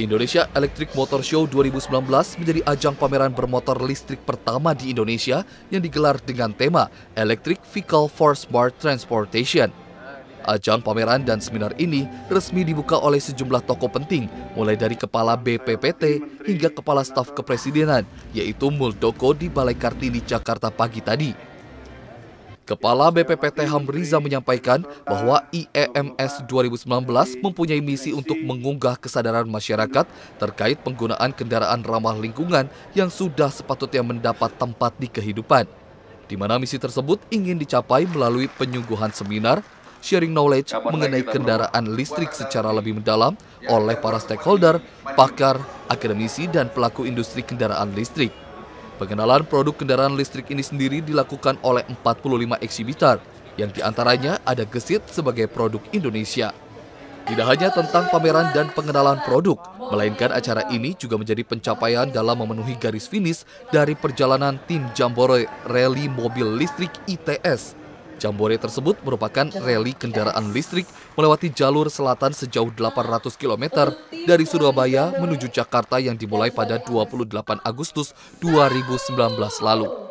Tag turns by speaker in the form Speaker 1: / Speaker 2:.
Speaker 1: Indonesia Electric Motor Show 2019 menjadi ajang pameran bermotor listrik pertama di Indonesia yang digelar dengan tema Electric Vehicle for Smart Transportation. Ajang pameran dan seminar ini resmi dibuka oleh sejumlah tokoh penting, mulai dari Kepala BPPT hingga Kepala Staf Kepresidenan, yaitu Muldoko di Balai Kartini, Jakarta pagi tadi. Kepala BPPT Hamriza menyampaikan bahwa IEMS e 2019 mempunyai misi untuk mengunggah kesadaran masyarakat terkait penggunaan kendaraan ramah lingkungan yang sudah sepatutnya mendapat tempat di kehidupan. Di mana misi tersebut ingin dicapai melalui penyungguhan seminar, sharing knowledge mengenai kendaraan listrik secara lebih mendalam oleh para stakeholder, pakar, akademisi, dan pelaku industri kendaraan listrik. Pengenalan produk kendaraan listrik ini sendiri dilakukan oleh 45 eksibitor, yang diantaranya ada Gesit sebagai produk Indonesia. Tidak hanya tentang pameran dan pengenalan produk, melainkan acara ini juga menjadi pencapaian dalam memenuhi garis finish dari perjalanan tim Jambore Rally Mobil Listrik ITS Jambore tersebut merupakan rally kendaraan listrik melewati jalur selatan sejauh 800 km dari Surabaya menuju Jakarta yang dimulai pada 28 Agustus 2019 lalu.